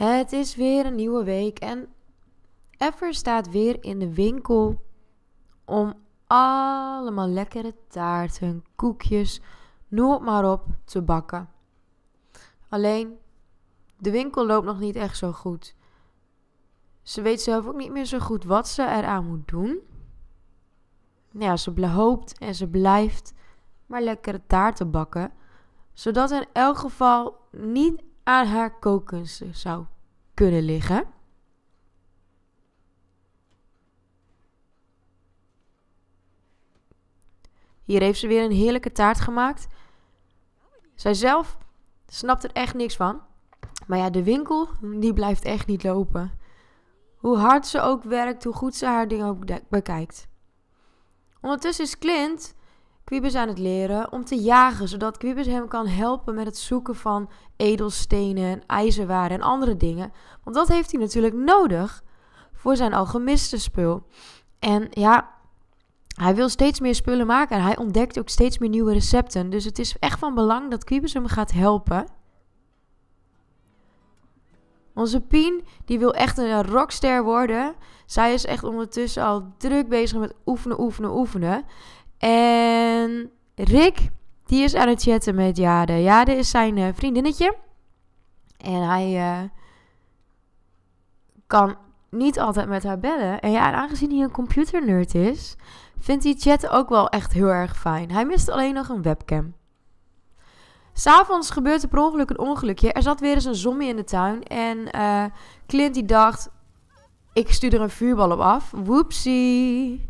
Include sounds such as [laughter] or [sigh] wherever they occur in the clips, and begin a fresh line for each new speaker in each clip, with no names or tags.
Het is weer een nieuwe week en Effer staat weer in de winkel om allemaal lekkere taarten, koekjes, noem maar op, te bakken. Alleen, de winkel loopt nog niet echt zo goed. Ze weet zelf ook niet meer zo goed wat ze eraan moet doen. Nou ja, ze hoopt en ze blijft maar lekkere taarten bakken, zodat in elk geval niet aan haar kookkunsten zou kunnen liggen. Hier heeft ze weer een heerlijke taart gemaakt. Zij zelf snapt er echt niks van. Maar ja, de winkel, die blijft echt niet lopen. Hoe hard ze ook werkt, hoe goed ze haar ding ook bekijkt. Ondertussen is Clint Quibus aan het leren om te jagen, zodat Quibus hem kan helpen met het zoeken van edelstenen, ijzerwaren en andere dingen. Want dat heeft hij natuurlijk nodig voor zijn spul. En ja, hij wil steeds meer spullen maken en hij ontdekt ook steeds meer nieuwe recepten. Dus het is echt van belang dat Quibus hem gaat helpen. Onze Pien, die wil echt een rockster worden. Zij is echt ondertussen al druk bezig met oefenen, oefenen, oefenen. En Rick, die is aan het chatten met Jade. Jade is zijn eh, vriendinnetje. En hij eh, kan niet altijd met haar bellen. En ja, aangezien hij een computernerd is, vindt hij chat ook wel echt heel erg fijn. Hij mist alleen nog een webcam. S'avonds gebeurt er per ongeluk een ongelukje. Er zat weer eens een zombie in de tuin. En uh, Clint die dacht, ik stuur er een vuurbal op af. Woepsie.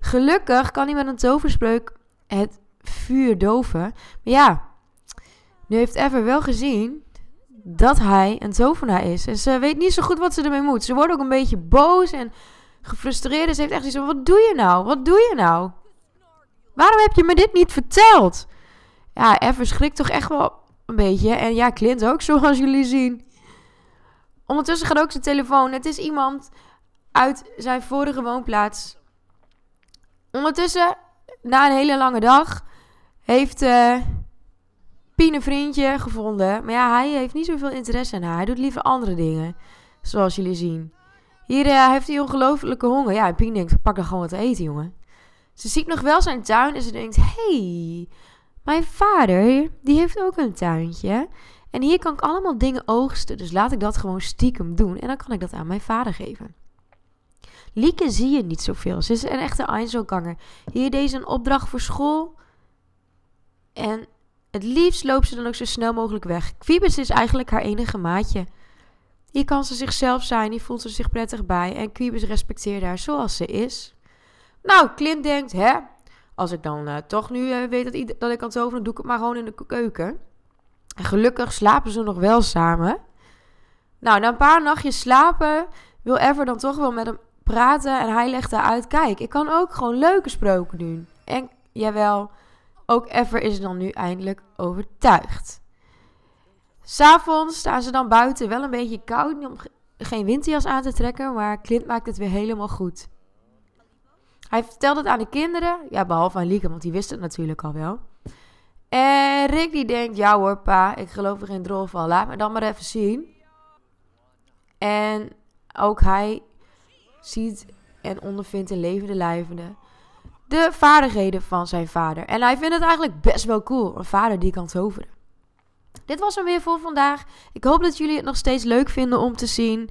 Gelukkig kan hij met een toverspreuk het vuur doven. Maar ja, nu heeft Ever wel gezien dat hij een tovenaar is. En ze weet niet zo goed wat ze ermee moet. Ze wordt ook een beetje boos en gefrustreerd. Ze heeft echt zoiets van, wat doe je nou? Wat doe je nou? Waarom heb je me dit niet verteld? Ja, Ever schrikt toch echt wel een beetje. En ja, Clint ook, [laughs] zoals jullie zien. Ondertussen gaat ook zijn telefoon. Het is iemand uit zijn vorige woonplaats Ondertussen, na een hele lange dag, heeft uh, Pien een vriendje gevonden. Maar ja, hij heeft niet zoveel interesse in haar. Hij doet liever andere dingen, zoals jullie zien. Hier eh, heeft hij ongelofelijke honger. Ja, en Pien denkt, pak dan gewoon wat te eten, jongen. Ze ziet nog wel zijn tuin en ze denkt, hey, mijn vader, die heeft ook een tuintje. En hier kan ik allemaal dingen oogsten, dus laat ik dat gewoon stiekem doen. En dan kan ik dat aan mijn vader geven. Lieke zie je niet zoveel. Ze is een echte Einzelganger. Hier deze een opdracht voor school. En het liefst loopt ze dan ook zo snel mogelijk weg. Quibus is eigenlijk haar enige maatje. Hier kan ze zichzelf zijn, hier voelt ze zich prettig bij. En Quibus respecteert haar zoals ze is. Nou, Clint denkt, hè, als ik dan eh, toch nu eh, weet dat, dat ik kan toveren, doe ik het maar gewoon in de keuken. En gelukkig slapen ze nog wel samen. Nou, na een paar nachtjes slapen wil Ever dan toch wel met hem praten en hij legde uit: kijk, ik kan ook gewoon leuke sproken doen. En jawel, ook Ever is dan nu eindelijk overtuigd. S'avonds staan ze dan buiten, wel een beetje koud om geen winterjas aan te trekken, maar Clint maakt het weer helemaal goed. Hij vertelt het aan de kinderen, ja, behalve aan Lieke, want die wist het natuurlijk al wel. En Rick die denkt, ja hoor pa, ik geloof er geen drol van, laat me dan maar even zien. En ook hij ziet en ondervindt in levende lijvende de vaardigheden van zijn vader. En hij vindt het eigenlijk best wel cool, een vader die kan toveren. Dit was hem weer voor vandaag. Ik hoop dat jullie het nog steeds leuk vinden om te zien.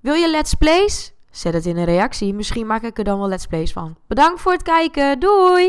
Wil je let's plays? Zet het in een reactie. Misschien maak ik er dan wel let's plays van. Bedankt voor het kijken. Doei!